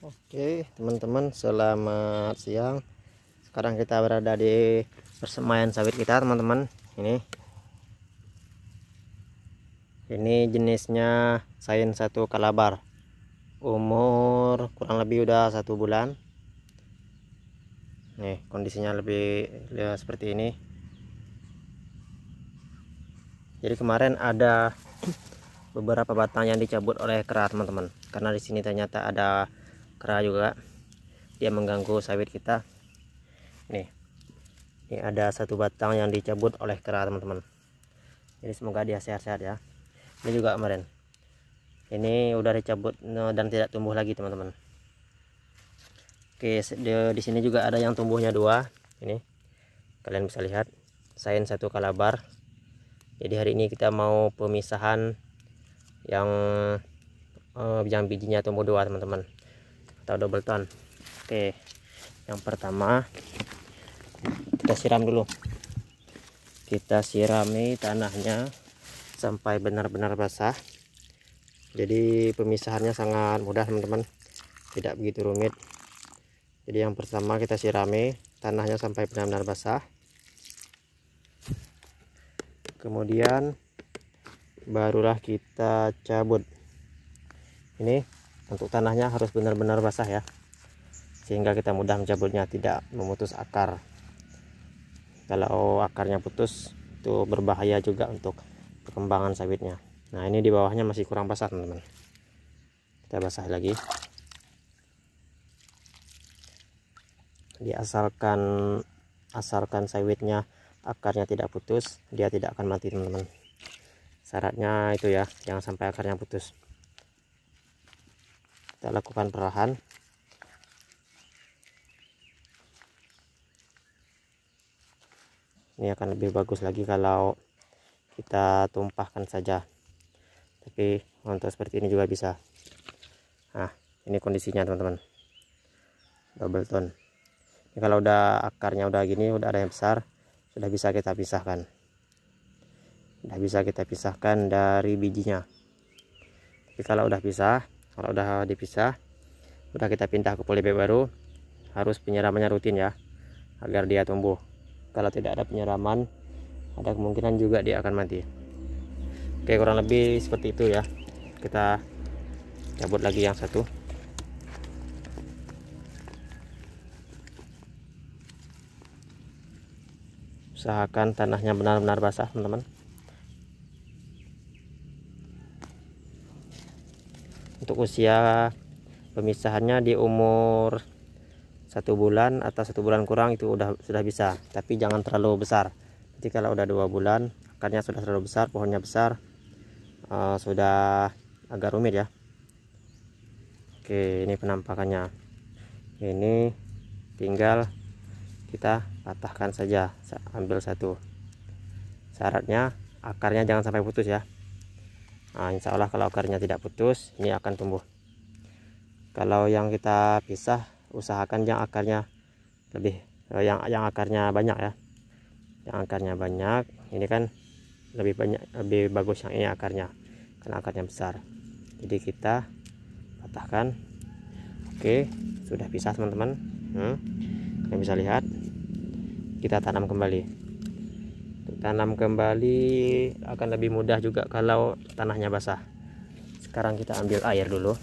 Oke teman-teman selamat siang Sekarang kita berada di persemaian sawit kita teman-teman Ini Ini jenisnya sain satu kalabar Umur kurang lebih udah satu bulan Nih kondisinya lebih ya, seperti ini Jadi kemarin ada beberapa batang yang dicabut oleh kera teman-teman Karena di sini ternyata ada kera juga dia mengganggu sawit kita nih ini ada satu batang yang dicabut oleh kera teman-teman jadi semoga dia sehat-sehat ya ini juga kemarin ini udah dicabut dan tidak tumbuh lagi teman-teman oke di, di sini juga ada yang tumbuhnya dua ini kalian bisa lihat sain satu kalabar jadi hari ini kita mau pemisahan yang eh, yang bijinya tumbuh dua teman-teman atau double ton oke yang pertama kita siram dulu kita sirami tanahnya sampai benar-benar basah jadi pemisahannya sangat mudah teman-teman tidak begitu rumit jadi yang pertama kita sirami tanahnya sampai benar-benar basah kemudian barulah kita cabut ini untuk tanahnya harus benar-benar basah ya sehingga kita mudah mencabutnya tidak memutus akar kalau akarnya putus itu berbahaya juga untuk perkembangan sawitnya nah ini di bawahnya masih kurang basah teman-teman kita basah lagi diasalkan asalkan sawitnya akarnya tidak putus dia tidak akan mati teman-teman syaratnya itu ya jangan sampai akarnya putus kita lakukan perlahan. ini akan lebih bagus lagi kalau kita tumpahkan saja tapi untuk seperti ini juga bisa nah ini kondisinya teman-teman double tone ini kalau udah akarnya udah gini udah ada yang besar sudah bisa kita pisahkan sudah bisa kita pisahkan dari bijinya tapi kalau udah pisah kalau udah dipisah udah kita pindah ke polybag baru harus penyiramannya rutin ya agar dia tumbuh kalau tidak ada penyiraman ada kemungkinan juga dia akan mati oke kurang lebih seperti itu ya kita cabut lagi yang satu usahakan tanahnya benar-benar basah teman-teman usia pemisahannya di umur satu bulan atau satu bulan kurang itu udah sudah bisa tapi jangan terlalu besar jadi kalau udah dua bulan akarnya sudah terlalu besar pohonnya besar uh, sudah agak rumit ya oke ini penampakannya ini tinggal kita patahkan saja ambil satu syaratnya akarnya jangan sampai putus ya nah, insya Allah kalau akarnya tidak putus ini akan tumbuh kalau yang kita pisah usahakan yang akarnya lebih eh, yang yang akarnya banyak ya yang akarnya banyak ini kan lebih banyak lebih bagus yang ini akarnya karena akarnya besar jadi kita patahkan oke sudah pisah teman-teman hmm, kalian bisa lihat kita tanam kembali tanam kembali akan lebih mudah juga kalau tanahnya basah sekarang kita ambil air dulu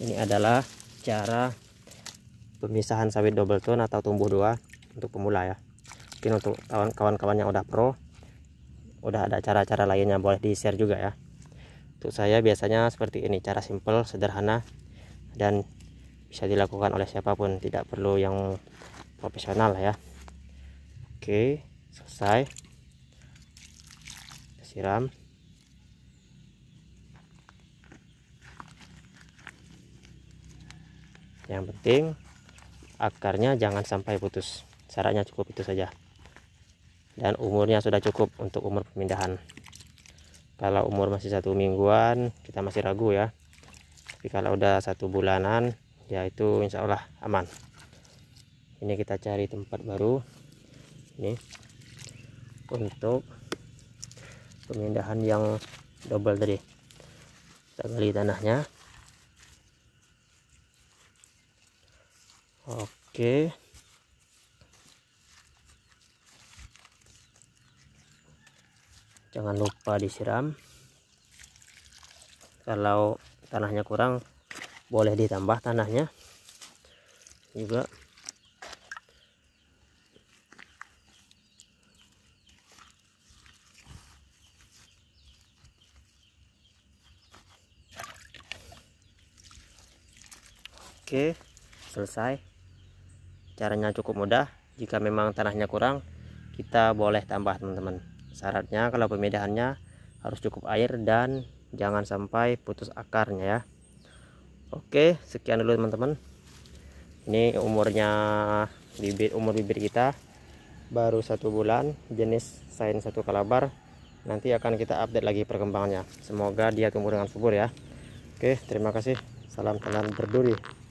ini adalah cara pemisahan sawit double tone atau tumbuh dua untuk pemula ya mungkin untuk kawan-kawan yang udah pro udah ada cara-cara lainnya boleh di share juga ya untuk saya biasanya seperti ini cara simple sederhana dan bisa dilakukan oleh siapapun tidak perlu yang profesional lah ya oke selesai siram yang penting akarnya jangan sampai putus syaratnya cukup itu saja dan umurnya sudah cukup untuk umur pemindahan kalau umur masih satu mingguan kita masih ragu ya tapi kalau udah satu bulanan ya itu insya Allah aman ini kita cari tempat baru ini untuk pemindahan yang double tadi kita gali tanahnya oke jangan lupa disiram kalau tanahnya kurang boleh ditambah tanahnya juga Oke selesai caranya cukup mudah jika memang tanahnya kurang kita boleh tambah teman-teman syaratnya kalau pemindahannya harus cukup air dan jangan sampai putus akarnya ya Oke sekian dulu teman-teman ini umurnya bibit umur bibit kita baru satu bulan jenis sain satu kalabar nanti akan kita update lagi perkembangannya semoga dia tumbuh dengan subur ya Oke terima kasih salam kenal berduri